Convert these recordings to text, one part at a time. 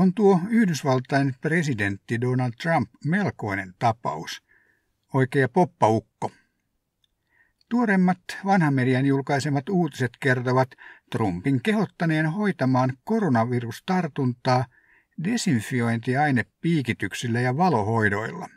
on tuo Yhdysvaltain presidentti Donald Trump melkoinen tapaus. Oikea poppaukko. Tuoremmat vanhan median julkaisemat uutiset kertovat Trumpin kehottaneen hoitamaan koronavirustartuntaa desinfiointiainepiikityksillä ja valohoidoilla.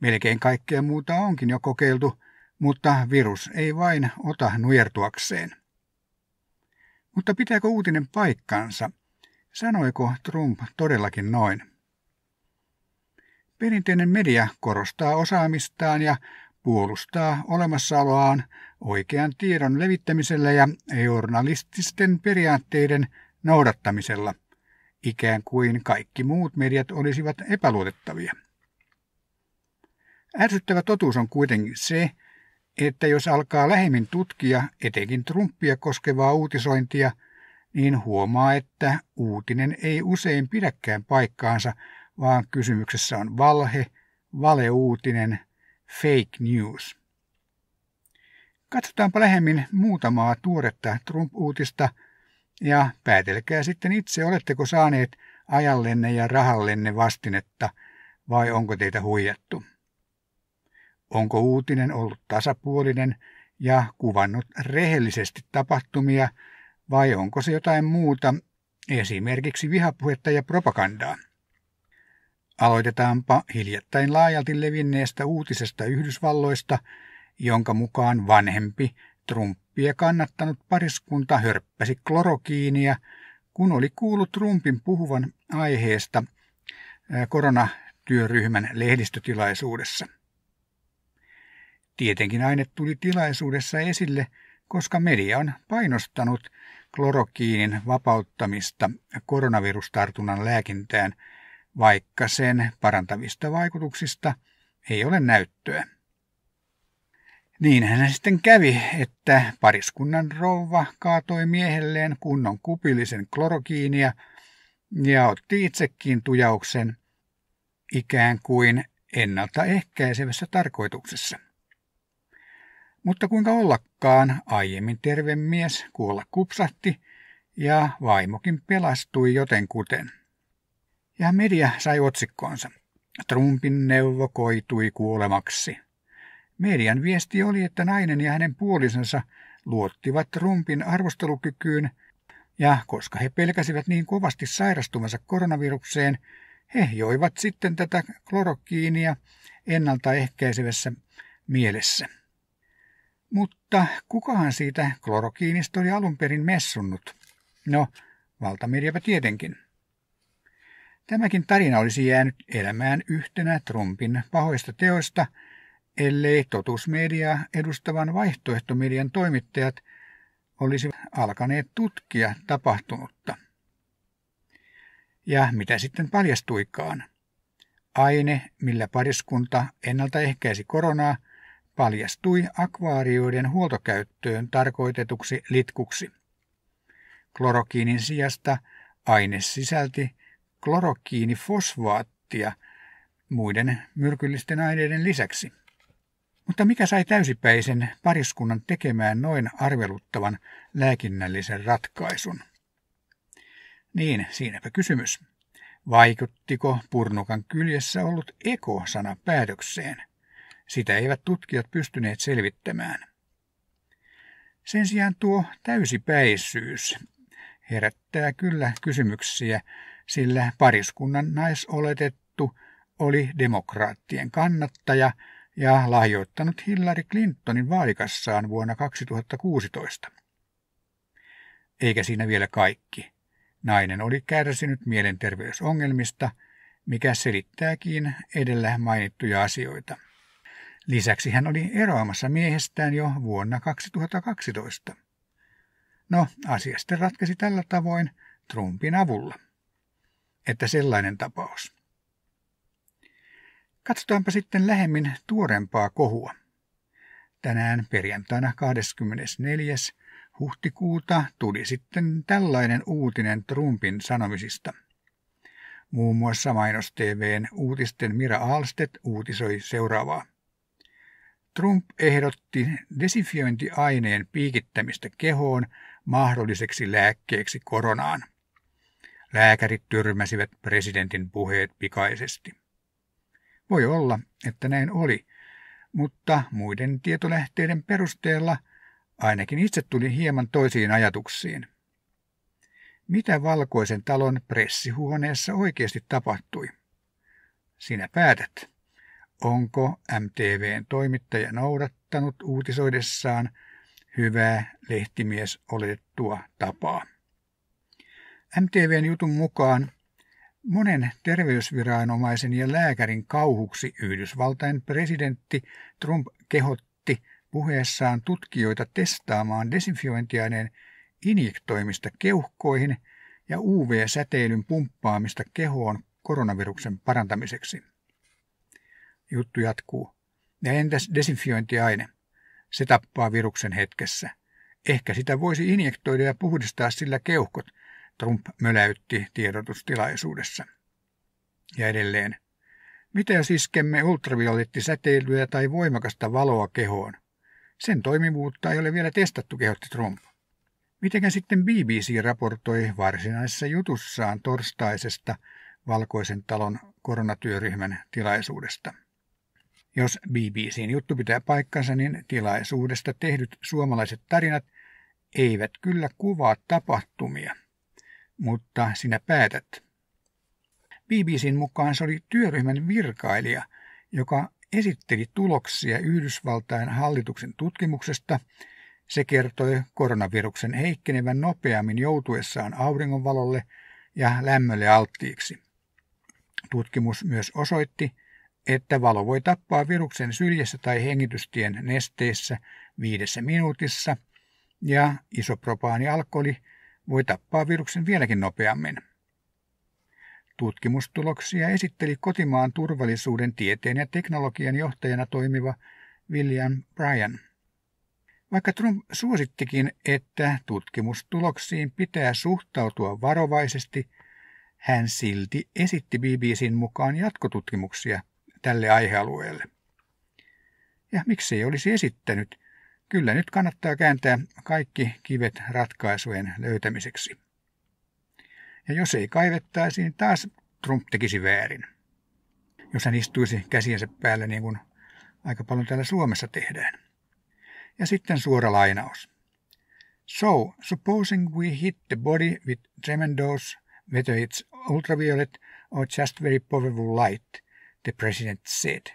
Melkein kaikkea muuta onkin jo kokeiltu, mutta virus ei vain ota nujertuakseen. Mutta pitääkö uutinen paikkansa – Sanoiko Trump todellakin noin? Perinteinen media korostaa osaamistaan ja puolustaa olemassaoloaan oikean tiedon levittämisellä ja journalististen periaatteiden noudattamisella, ikään kuin kaikki muut mediat olisivat epäluotettavia. Ärsyttävä totuus on kuitenkin se, että jos alkaa lähemmin tutkia etenkin Trumpia koskevaa uutisointia – niin huomaa, että uutinen ei usein pidäkään paikkaansa, vaan kysymyksessä on valhe, valeuutinen, fake news. Katsotaanpa lähemmin muutamaa tuoretta Trump-uutista ja päätelkää sitten itse, oletteko saaneet ajallenne ja rahallenne vastinetta vai onko teitä huijattu. Onko uutinen ollut tasapuolinen ja kuvannut rehellisesti tapahtumia – vai onko se jotain muuta, esimerkiksi vihapuhetta ja propagandaa. Aloitetaanpa hiljattain laajalti levinneestä uutisesta Yhdysvalloista, jonka mukaan vanhempi, Trumpia kannattanut pariskunta hörppäsi klorokiinia, kun oli kuullut Trumpin puhuvan aiheesta koronatyöryhmän lehdistötilaisuudessa. Tietenkin aine tuli tilaisuudessa esille, koska media on painostanut klorokiinin vapauttamista koronavirustartunnan lääkintään, vaikka sen parantavista vaikutuksista ei ole näyttöä. Niinhän sitten kävi, että pariskunnan rouva kaatoi miehelleen kunnon kupillisen klorokiinia ja otti itsekin tujauksen ikään kuin ennaltaehkäisevässä tarkoituksessa. Mutta kuinka ollakaan, aiemmin terve mies kuolla kupsahti ja vaimokin pelastui jotenkuten. Ja media sai otsikkoonsa. Trumpin neuvo koitui kuolemaksi. Median viesti oli, että nainen ja hänen puolisonsa luottivat Trumpin arvostelukykyyn, ja koska he pelkäsivät niin kovasti sairastumansa koronavirukseen, he joivat sitten tätä klorokiinia ennaltaehkäisevässä mielessä. Mutta kukahan siitä klorokiinista oli alun perin messunnut? No, valtamediapä tietenkin. Tämäkin tarina olisi jäänyt elämään yhtenä Trumpin pahoista teoista, ellei totusmediaa edustavan vaihtoehtomedian toimittajat olisi alkaneet tutkia tapahtunutta. Ja mitä sitten paljastuikaan? Aine, millä pariskunta ennaltaehkäisi koronaa, paljastui akvaarioiden huoltokäyttöön tarkoitetuksi litkuksi. Klorokiinin sijasta aine sisälti klorokiinifosfaattia muiden myrkyllisten aineiden lisäksi. Mutta mikä sai täysipäisen pariskunnan tekemään noin arveluttavan lääkinnällisen ratkaisun? Niin, siinäpä kysymys. Vaikuttiko purnukan kyljessä ollut eko-sana päätökseen? Sitä eivät tutkijat pystyneet selvittämään. Sen sijaan tuo täysipäisyys herättää kyllä kysymyksiä, sillä pariskunnan naisoletettu oli demokraattien kannattaja ja lahjoittanut Hillary Clintonin vaalikassaan vuonna 2016. Eikä siinä vielä kaikki. Nainen oli kärsinyt mielenterveysongelmista, mikä selittääkin edellä mainittuja asioita. Lisäksi hän oli eroamassa miehestään jo vuonna 2012. No, asia sitten ratkesi tällä tavoin Trumpin avulla. Että sellainen tapaus. Katsotaanpa sitten lähemmin tuorempaa kohua. Tänään perjantaina 24. huhtikuuta tuli sitten tällainen uutinen Trumpin sanomisista. Muun muassa mainos TVn uutisten Mira Alstedt uutisoi seuraavaa. Trump ehdotti desinfiointiaineen piikittämistä kehoon mahdolliseksi lääkkeeksi koronaan. Lääkärit tyrmäsivät presidentin puheet pikaisesti. Voi olla, että näin oli, mutta muiden tietolähteiden perusteella ainakin itse tuli hieman toisiin ajatuksiin. Mitä valkoisen talon pressihuoneessa oikeasti tapahtui? Sinä päätät onko MTVn toimittaja noudattanut uutisoidessaan hyvää lehtimies oletettua tapaa. MTVn jutun mukaan monen terveysviranomaisen ja lääkärin kauhuksi Yhdysvaltain presidentti Trump kehotti puheessaan tutkijoita testaamaan desinfiointiaineen injektoimista keuhkoihin ja UV-säteilyn pumppaamista kehoon koronaviruksen parantamiseksi. Juttu jatkuu. Ja entäs desinfiointiaine? Se tappaa viruksen hetkessä. Ehkä sitä voisi injektoida ja puhdistaa sillä keuhkot, Trump möläytti tiedotustilaisuudessa. Ja edelleen. Mitä jos iskemme ultraviolettisäteilyä tai voimakasta valoa kehoon? Sen toimivuutta ei ole vielä testattu, kehotti Trump. Mitenkä sitten BBC raportoi varsinaisessa jutussaan torstaisesta valkoisen talon koronatyöryhmän tilaisuudesta? Jos BBCn juttu pitää paikkansa, niin tilaisuudesta tehdyt suomalaiset tarinat eivät kyllä kuvaa tapahtumia, mutta sinä päätät. BBCn mukaan se oli työryhmän virkailija, joka esitteli tuloksia Yhdysvaltain hallituksen tutkimuksesta. Se kertoi koronaviruksen heikkenevän nopeammin joutuessaan auringonvalolle ja lämmölle alttiiksi. Tutkimus myös osoitti, että valo voi tappaa viruksen syljessä tai hengitystien nesteessä viidessä minuutissa ja isopropaanialkoholi voi tappaa viruksen vieläkin nopeammin. Tutkimustuloksia esitteli kotimaan turvallisuuden tieteen ja teknologian johtajana toimiva William Bryan. Vaikka Trump suosittikin, että tutkimustuloksiin pitää suhtautua varovaisesti, hän silti esitti BBCn mukaan jatkotutkimuksia – tälle aihealueelle. Ja miksi ei olisi esittänyt? Kyllä nyt kannattaa kääntää kaikki kivet ratkaisujen löytämiseksi. Ja jos ei kaivettaisiin, niin taas Trump tekisi väärin. Jos hän istuisi käsiensä päällä niin kuin aika paljon täällä Suomessa tehdään. Ja sitten suora lainaus. So, supposing we hit the body with tremendous, whether it's ultraviolet or just very powerful light – the president said.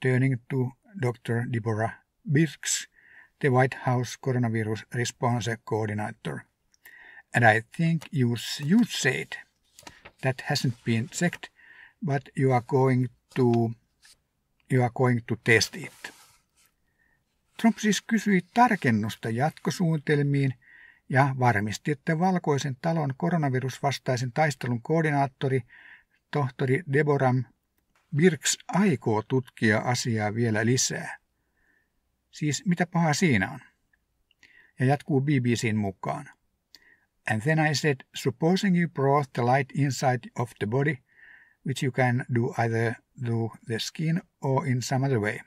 Turning to Dr. Deborah Birx, the White House coronavirus response coordinator. And I think you, you said that hasn't been checked, but you are going to you are going to test it. Trump siis kysyi tarkennusta jatkosuunnitelmiin ja varmisti, että Valkoisen talon koronavirusvastaisen taistelun koordinaattori tohtori Deborah Birks aikoo tutkia asiaa vielä lisää. Siis mitä pahaa siinä on? Ja jatkuu BBCn mukaan. And then I said, supposing you brought the light inside of the body, which you can do either through the skin or in some other way.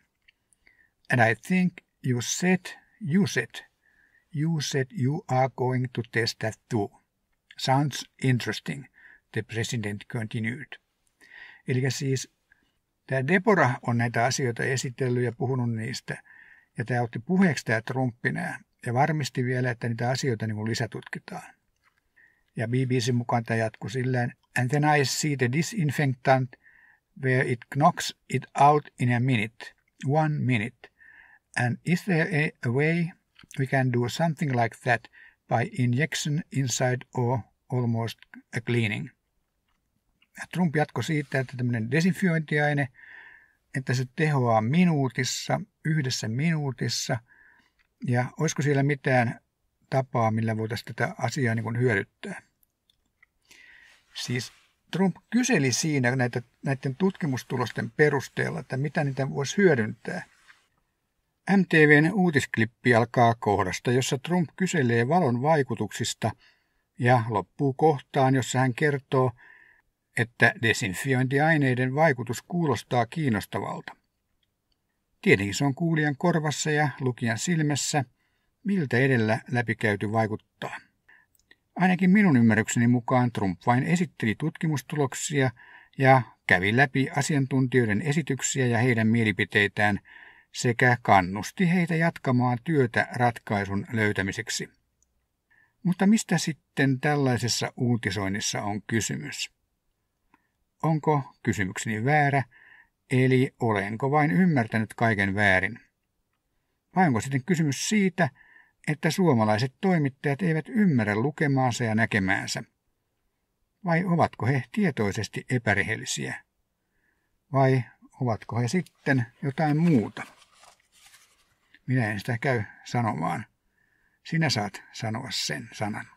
And I think you said, you said, you said you are going to test that too. Sounds interesting, the president continued. Eli siis Tämä Deborah on näitä asioita esitellyt ja puhunut niistä. Ja tämä otti puheeksi tämä Trumpi nämä. Ja varmisti vielä, että niitä asioita niin lisätutkitaan. Ja BBC mukaan tämä jatkui silleen. And then I see the disinfectant where it knocks it out in a minute. One minute. And is there a way we can do something like that by injection inside or almost a cleaning? Trump jatkoi siitä, että tämmöinen desinfiointiaine, että se tehoaa minuutissa, yhdessä minuutissa. Ja olisiko siellä mitään tapaa, millä voitaisiin tätä asiaa niin kuin hyödyttää. Siis Trump kyseli siinä näitä, näiden tutkimustulosten perusteella, että mitä niitä voisi hyödyntää. MTVn uutisklippi alkaa kohdasta, jossa Trump kyselee valon vaikutuksista ja loppuu kohtaan, jossa hän kertoo – että desinfiointiaineiden vaikutus kuulostaa kiinnostavalta. Tietenkin se on kuulijan korvassa ja lukijan silmässä, miltä edellä läpikäyty vaikuttaa. Ainakin minun ymmärrykseni mukaan Trump vain esitteli tutkimustuloksia ja kävi läpi asiantuntijoiden esityksiä ja heidän mielipiteitään sekä kannusti heitä jatkamaan työtä ratkaisun löytämiseksi. Mutta mistä sitten tällaisessa uutisoinnissa on kysymys? onko kysymykseni väärä, eli olenko vain ymmärtänyt kaiken väärin. Vai onko sitten kysymys siitä, että suomalaiset toimittajat eivät ymmärrä lukemaansa ja näkemäänsä? Vai ovatko he tietoisesti epärehellisiä? Vai ovatko he sitten jotain muuta? Minä en sitä käy sanomaan. Sinä saat sanoa sen sanan.